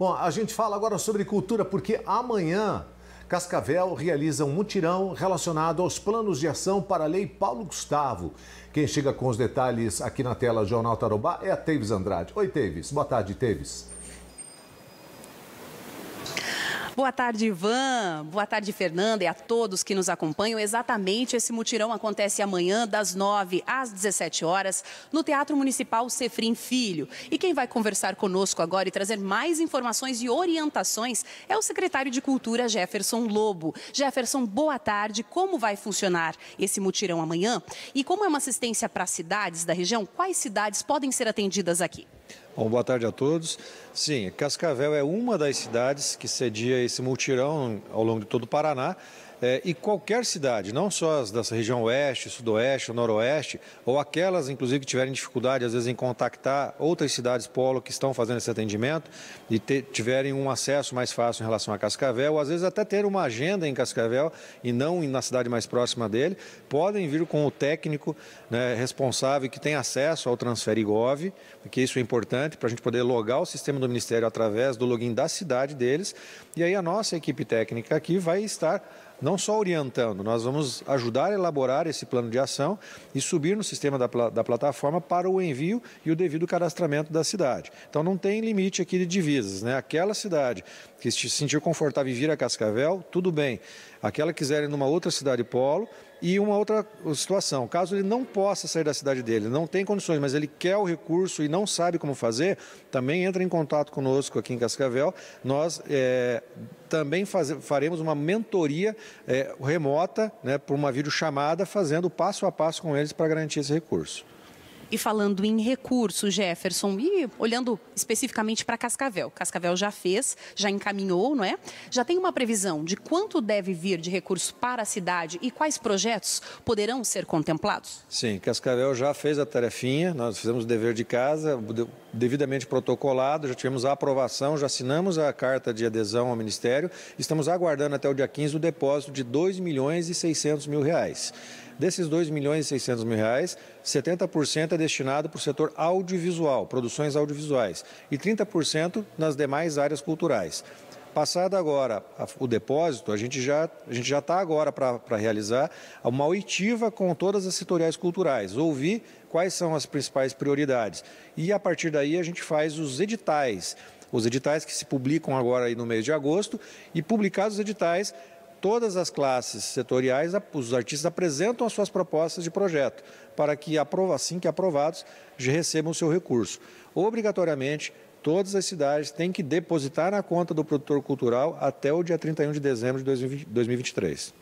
Bom, a gente fala agora sobre cultura porque amanhã Cascavel realiza um mutirão relacionado aos planos de ação para a Lei Paulo Gustavo. Quem chega com os detalhes aqui na tela do Jornal Tarobá é a Teves Andrade. Oi, Teves. Boa tarde, Teves. Boa tarde, Ivan. Boa tarde, Fernanda, e a todos que nos acompanham. Exatamente esse mutirão acontece amanhã, das 9 às 17 horas, no Teatro Municipal Cefrim Filho. E quem vai conversar conosco agora e trazer mais informações e orientações é o secretário de Cultura, Jefferson Lobo. Jefferson, boa tarde. Como vai funcionar esse mutirão amanhã? E como é uma assistência para cidades da região, quais cidades podem ser atendidas aqui? Bom, boa tarde a todos. Sim, Cascavel é uma das cidades que cedia esse multirão ao longo de todo o Paraná é, e qualquer cidade, não só as dessa região oeste, sudoeste, noroeste, ou aquelas, inclusive, que tiverem dificuldade, às vezes, em contactar outras cidades polo que estão fazendo esse atendimento e te, tiverem um acesso mais fácil em relação a Cascavel, ou às vezes até ter uma agenda em Cascavel e não na cidade mais próxima dele, podem vir com o técnico né, responsável que tem acesso ao Transferigov, porque isso é importante para a gente poder logar o sistema do Ministério através do login da cidade deles. E aí a nossa equipe técnica aqui vai estar não só orientando, nós vamos ajudar a elaborar esse plano de ação e subir no sistema da, da plataforma para o envio e o devido cadastramento da cidade. Então não tem limite aqui de divisas, né? Aquela cidade que se sentir confortável em vir a Cascavel, tudo bem. Aquela quiser ir numa outra cidade polo e uma outra situação. Caso ele não possa sair da cidade dele, não tem condições, mas ele quer o recurso e não sabe como fazer, também entra em contato conosco aqui em Cascavel. Nós é, também faz, faremos uma mentoria é, remota, né, por uma videochamada, fazendo passo a passo com eles para garantir esse recurso. E falando em recursos, Jefferson, e olhando especificamente para Cascavel. Cascavel já fez, já encaminhou, não é? Já tem uma previsão de quanto deve vir de recurso para a cidade e quais projetos poderão ser contemplados? Sim, Cascavel já fez a tarefinha, nós fizemos o dever de casa, devidamente protocolado, já tivemos a aprovação, já assinamos a carta de adesão ao Ministério, estamos aguardando até o dia 15 o depósito de 2 milhões e 600 mil reais. Desses 2 milhões e 600 mil reais, 70% é destinado para o setor audiovisual, produções audiovisuais, e 30% nas demais áreas culturais. Passado agora o depósito, a gente já a gente já está agora para realizar uma oitiva com todas as setoriais culturais, ouvir quais são as principais prioridades. E a partir daí a gente faz os editais, os editais que se publicam agora aí no mês de agosto e publicados os editais todas as classes setoriais, os artistas apresentam as suas propostas de projeto para que, assim que aprovados, recebam o seu recurso. Obrigatoriamente, todas as cidades têm que depositar na conta do produtor cultural até o dia 31 de dezembro de 2023.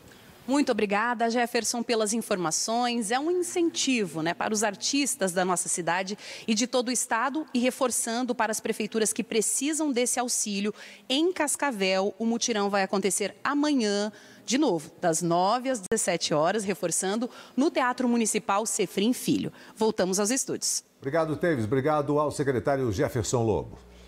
Muito obrigada, Jefferson, pelas informações. É um incentivo né, para os artistas da nossa cidade e de todo o estado e reforçando para as prefeituras que precisam desse auxílio. Em Cascavel, o mutirão vai acontecer amanhã de novo, das 9 às 17 horas, reforçando, no Teatro Municipal Cefrim Filho. Voltamos aos estúdios. Obrigado, Teves. Obrigado ao secretário Jefferson Lobo.